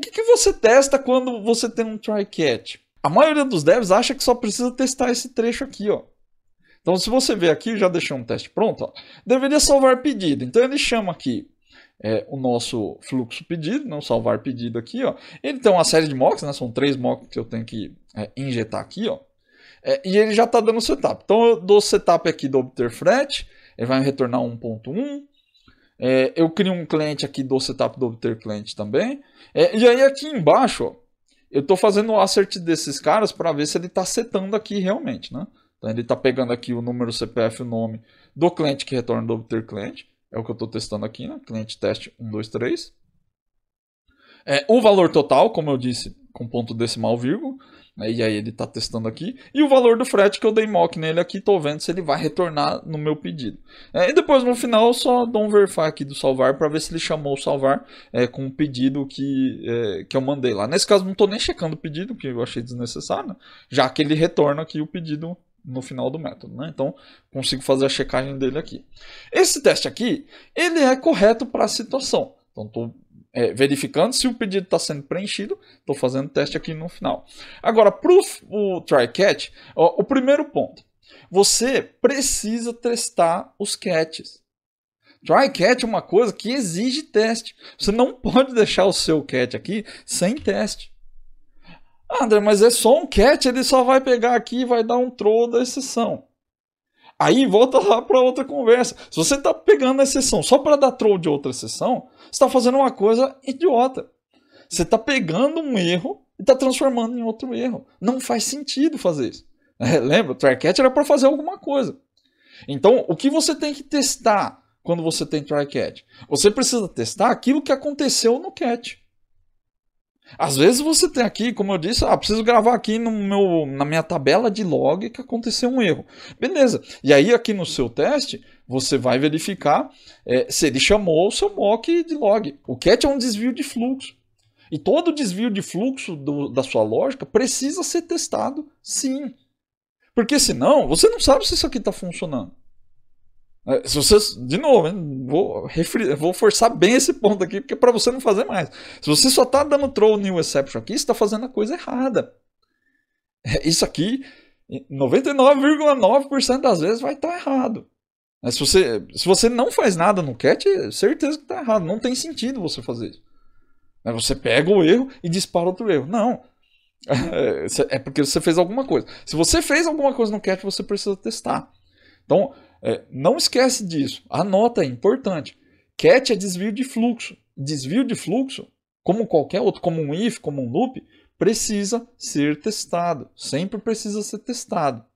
que, que você testa quando você tem um try catch? A maioria dos devs acha que só precisa testar esse trecho aqui, ó. Então, se você ver aqui, já deixei um teste pronto, ó. deveria salvar pedido. Então, ele chama aqui é, o nosso fluxo pedido, não salvar pedido aqui, ó. Ele tem uma série de mocks, né? São três mocks que eu tenho que é, injetar aqui, ó. É, e ele já está dando setup. Então, eu dou setup aqui do obter frete, ele vai me retornar 1.1. É, eu crio um cliente aqui do setup do obter cliente também. É, e aí aqui embaixo, ó, eu estou fazendo o assert desses caras para ver se ele está setando aqui realmente, né? Então ele está pegando aqui o número CPF, o nome do cliente que retorna do obter cliente. É o que eu estou testando aqui, né? Cliente teste 123. É, o valor total, como eu disse, com ponto decimal vírgula. Né, e aí ele está testando aqui. E o valor do frete que eu dei mock nele aqui, estou vendo se ele vai retornar no meu pedido. É, e depois no final eu só dou um verify aqui do salvar para ver se ele chamou o salvar é, com o pedido que, é, que eu mandei lá. Nesse caso não estou nem checando o pedido, que eu achei desnecessário, né? já que ele retorna aqui o pedido no final do método, né? Então, consigo fazer a checagem dele aqui. Esse teste aqui, ele é correto para a situação. Então, estou é, verificando se o pedido está sendo preenchido. Estou fazendo teste aqui no final. Agora, para o try-catch, o primeiro ponto. Você precisa testar os catches. Try-catch é uma coisa que exige teste. Você não pode deixar o seu catch aqui sem teste. Ah, André, mas é só um catch, ele só vai pegar aqui e vai dar um troll da exceção. Aí volta lá para outra conversa. Se você está pegando a exceção só para dar troll de outra exceção, você está fazendo uma coisa idiota. Você está pegando um erro e está transformando em outro erro. Não faz sentido fazer isso. É, lembra? O try era para fazer alguma coisa. Então, o que você tem que testar quando você tem try Você precisa testar aquilo que aconteceu no catch. Às vezes você tem aqui, como eu disse, ah, preciso gravar aqui no meu, na minha tabela de log que aconteceu um erro. Beleza. E aí aqui no seu teste, você vai verificar é, se ele chamou o seu mock de log. O cat é um desvio de fluxo. E todo desvio de fluxo do, da sua lógica precisa ser testado sim. Porque senão, você não sabe se isso aqui está funcionando. É, se você, de novo, vou, refri... vou forçar bem esse ponto aqui, porque é para você não fazer mais. Se você só está dando throw new exception aqui, você está fazendo a coisa errada. É, isso aqui, 99,9% das vezes vai estar tá errado. Mas se você, se você não faz nada no cat, é certeza que está errado. Não tem sentido você fazer isso. Mas você pega o erro e dispara outro erro. Não. É, é porque você fez alguma coisa. Se você fez alguma coisa no cat, você precisa testar. Então, é, não esquece disso, anota, é importante. Cat é desvio de fluxo. Desvio de fluxo, como qualquer outro, como um if, como um loop, precisa ser testado. Sempre precisa ser testado.